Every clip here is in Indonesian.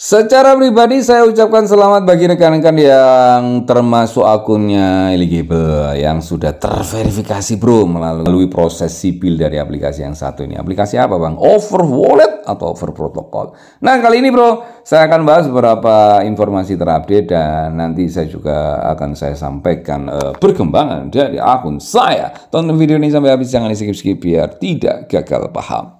Secara pribadi saya ucapkan selamat bagi rekan-rekan yang termasuk akunnya eligible yang sudah terverifikasi bro melalui proses sipil dari aplikasi yang satu ini. Aplikasi apa bang? Over Wallet atau Over Protocol. Nah kali ini bro saya akan bahas beberapa informasi terupdate dan nanti saya juga akan saya sampaikan uh, perkembangan dari akun saya. Tonton video ini sampai habis jangan di skip-skip biar tidak gagal paham.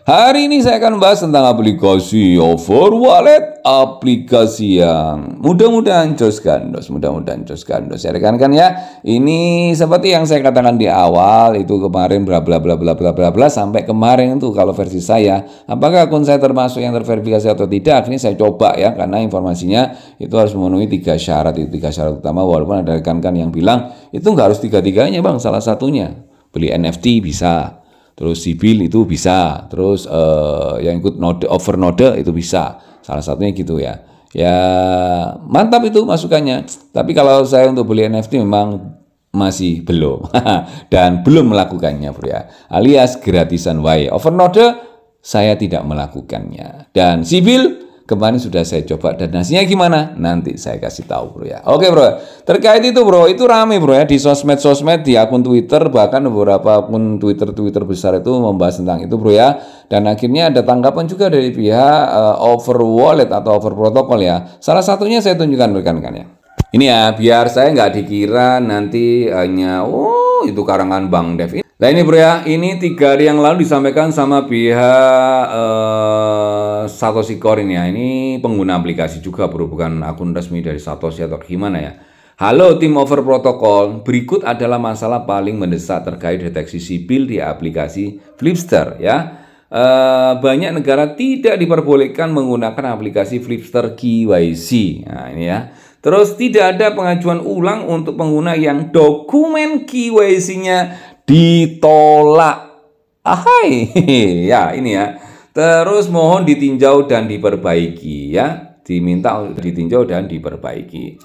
Hari ini saya akan membahas tentang aplikasi Over Wallet, aplikasi yang mudah-mudahan jos gandos, mudah-mudahan jos gandos. Ya rekan-rekan ya, ini seperti yang saya katakan di awal itu kemarin bla bla bla bla bla bla bla sampai kemarin itu kalau versi saya, apakah akun saya termasuk yang terverifikasi atau tidak? Ini saya coba ya karena informasinya itu harus memenuhi tiga syarat itu tiga syarat utama walaupun ada rekan-rekan yang bilang itu nggak harus tiga-tiganya bang, salah satunya beli NFT bisa terus sibil itu bisa, terus uh, yang ikut node over node itu bisa. Salah satunya gitu ya. Ya mantap itu masukannya. Tapi kalau saya untuk beli NFT memang masih belum dan belum melakukannya bro ya alias gratisan Over node saya tidak melakukannya dan sibil Kemarin sudah saya coba dan hasilnya gimana? Nanti saya kasih tahu bro ya. Oke bro, terkait itu bro, itu rame bro ya di sosmed-sosmed, di akun Twitter, bahkan beberapa akun Twitter-Twitter besar itu membahas tentang itu bro ya. Dan akhirnya ada tanggapan juga dari pihak uh, over wallet atau over protokol ya. Salah satunya saya tunjukkan rekan-rekan ya. Ini ya, biar saya nggak dikira nanti hanya, oh itu karangan Bang Dev. Nah ini bro ya, ini tiga hari yang lalu disampaikan sama pihak... Uh, Satoshi Corin ya. Ini pengguna aplikasi juga bro, bukan akun resmi dari Satoshi atau gimana ya. Halo tim over protokol, berikut adalah masalah paling mendesak terkait deteksi sipil di aplikasi Flipster ya. Uh, banyak negara tidak diperbolehkan menggunakan aplikasi Flipster KYC. Nah, ini ya. Terus tidak ada pengajuan ulang untuk pengguna yang dokumen KYC-nya ditolak. Ahai, ya ini ya. Terus mohon ditinjau dan diperbaiki ya, diminta ditinjau dan diperbaiki.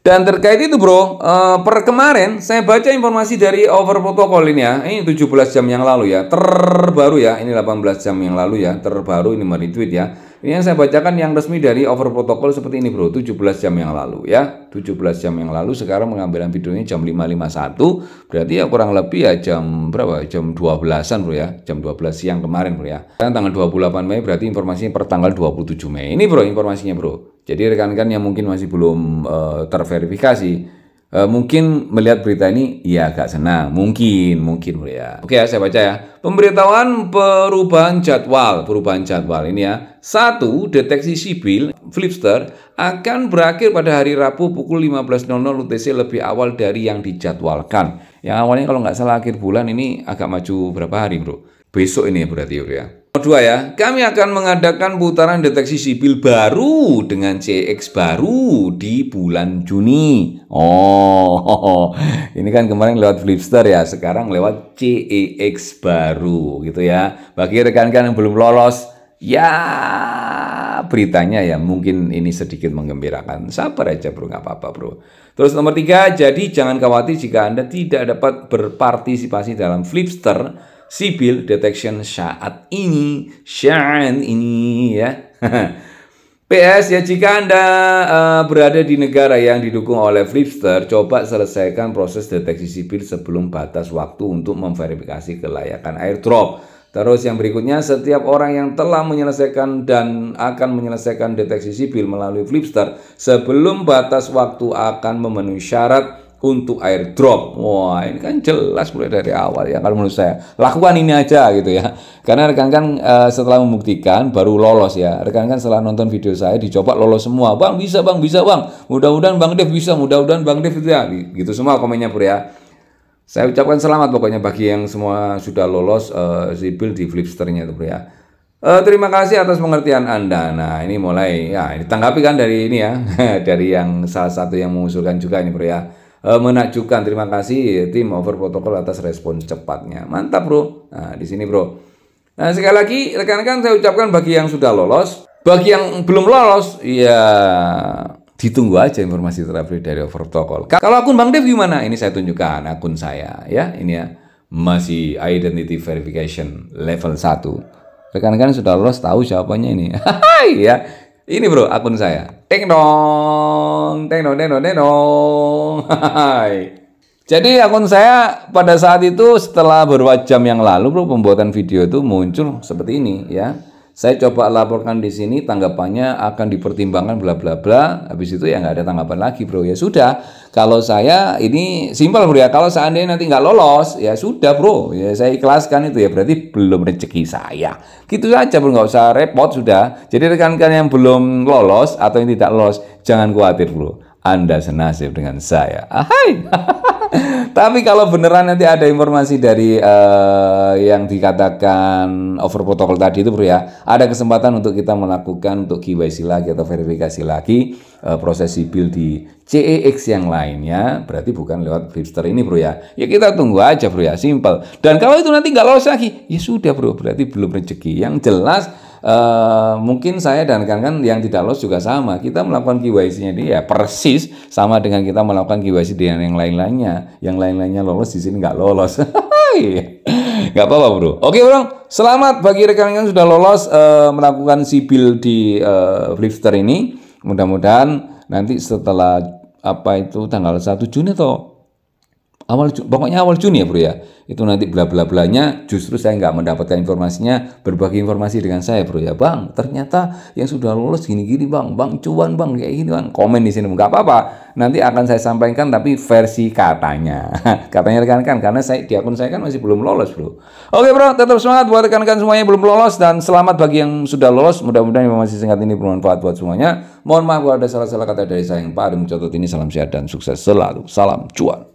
Dan terkait itu bro, eh, per kemarin saya baca informasi dari over protokol ini ya, ini 17 jam yang lalu ya, terbaru ya, ini 18 jam yang lalu ya, terbaru ini meretweet ya ini yang saya bacakan yang resmi dari over protokol seperti ini bro, 17 jam yang lalu ya. 17 jam yang lalu sekarang pengambilan videonya jam 5.51, berarti ya kurang lebih ya jam berapa? Jam 12-an bro ya, jam 12 siang kemarin bro ya. Dan tanggal 28 Mei berarti informasinya per tanggal 27 Mei. Ini bro informasinya bro. Jadi rekan-rekan yang mungkin masih belum uh, terverifikasi, Uh, mungkin melihat berita ini ya agak senang, mungkin, mungkin ya. Oke ya, saya baca ya. Pemberitahuan perubahan jadwal, perubahan jadwal ini ya. Satu, deteksi sipil Flipster akan berakhir pada hari Rabu pukul 15.00 UTC lebih awal dari yang dijadwalkan. Yang awalnya kalau nggak salah akhir bulan ini agak maju berapa hari bro? Besok ini berarti bro ya. Kedua ya, kami akan mengadakan putaran deteksi sipil baru dengan CX baru di bulan Juni. Oh, ini kan kemarin lewat Flipster ya, sekarang lewat CX e baru gitu ya. Bagi rekan-rekan yang belum lolos, ya beritanya ya mungkin ini sedikit menggembirakan. Sabar aja bro, nggak apa-apa bro. Terus nomor tiga, jadi jangan khawatir jika Anda tidak dapat berpartisipasi dalam Flipster Sipil Detection saat ini, syaan ini ya. PS ya jika Anda uh, berada di negara yang didukung oleh Flipster, coba selesaikan proses deteksi sipil sebelum batas waktu untuk memverifikasi kelayakan airdrop. Terus yang berikutnya, setiap orang yang telah menyelesaikan dan akan menyelesaikan deteksi sipil melalui Flipster sebelum batas waktu akan memenuhi syarat untuk airdrop. Wah, ini kan jelas mulai dari awal ya kalau menurut saya. Lakukan ini aja gitu ya. Karena rekan-rekan e, setelah membuktikan baru lolos ya. Rekan-rekan setelah nonton video saya dicoba lolos semua. Bang bisa, Bang bisa, Bang. Mudah-mudahan Bang Dev bisa, mudah-mudahan Bang Dev ya. Gitu semua komennya Bro ya. Saya ucapkan selamat pokoknya bagi yang semua sudah lolos e, eh, sipil di flipsternya itu Bro ya. E, terima kasih atas pengertian Anda. Nah, ini mulai ya ditanggapi kan dari ini ya, dari yang salah satu yang mengusulkan juga ini Bro ya. Eh, menakjubkan. Terima kasih tim over protokol atas respon cepatnya. Mantap bro. Nah di sini bro. Nah sekali lagi rekan-rekan saya ucapkan bagi yang sudah lolos, bagi yang belum lolos, ya ditunggu aja informasi terupdate dari over protokol. Kalau akun Bang Dev gimana? Ini saya tunjukkan akun saya ya. Ini ya masih identity verification level 1. Rekan-rekan sudah lolos tahu jawabannya ini. ya ini bro akun saya. Teng dong, teng dong, teng dong, teng dong. Jadi akun saya pada saat itu setelah berwajam yang lalu bro pembuatan video itu muncul seperti ini ya. Saya coba laporkan di sini tanggapannya akan dipertimbangkan bla bla bla. Habis itu ya nggak ada tanggapan lagi bro. Ya sudah. Kalau saya ini simpel bro ya. Kalau seandainya nanti nggak lolos ya sudah bro. Ya saya ikhlaskan itu ya berarti belum rezeki saya. Gitu saja bro nggak usah repot sudah. Jadi rekan-rekan yang belum lolos atau yang tidak lolos jangan khawatir bro. Anda senasib dengan saya. Ahai. Tapi kalau beneran nanti ada informasi dari uh, yang dikatakan over protokol tadi itu bro ya, ada kesempatan untuk kita melakukan untuk KYC lagi atau verifikasi lagi uh, proses sipil di CEX yang lainnya, berarti bukan lewat filter ini bro ya. Ya kita tunggu aja bro ya, simple Dan kalau itu nanti nggak lolos lagi, ya sudah bro, berarti belum rezeki. Yang jelas uh, mungkin saya dan rekan-rekan yang tidak lolos juga sama. Kita melakukan KYC-nya dia ya, persis sama dengan kita melakukan KYC dengan yang lain-lainnya. Yang lain-lainnya lolos di sini nggak lolos. Iya. nggak apa-apa bro. Oke bro, selamat bagi rekan-rekan sudah lolos uh, melakukan sibil di uh, Flipster ini. Mudah-mudahan nanti setelah apa itu tanggal 1 Juni atau awal pokoknya awal Juni ya bro ya itu nanti bla bla blanya justru saya nggak mendapatkan informasinya berbagi informasi dengan saya bro ya bang ternyata yang sudah lulus gini gini bang bang cuan bang kayak gini bang komen di sini nggak apa apa nanti akan saya sampaikan tapi versi katanya katanya rekan-rekan karena saya di akun saya kan masih belum lolos bro oke bro tetap semangat buat rekan-rekan semuanya yang belum lolos dan selamat bagi yang sudah lolos mudah-mudahan informasi singkat ini bermanfaat buat semuanya mohon maaf kalau ada salah-salah kata dari saya yang paling mencatat ini salam sehat dan sukses selalu salam cuan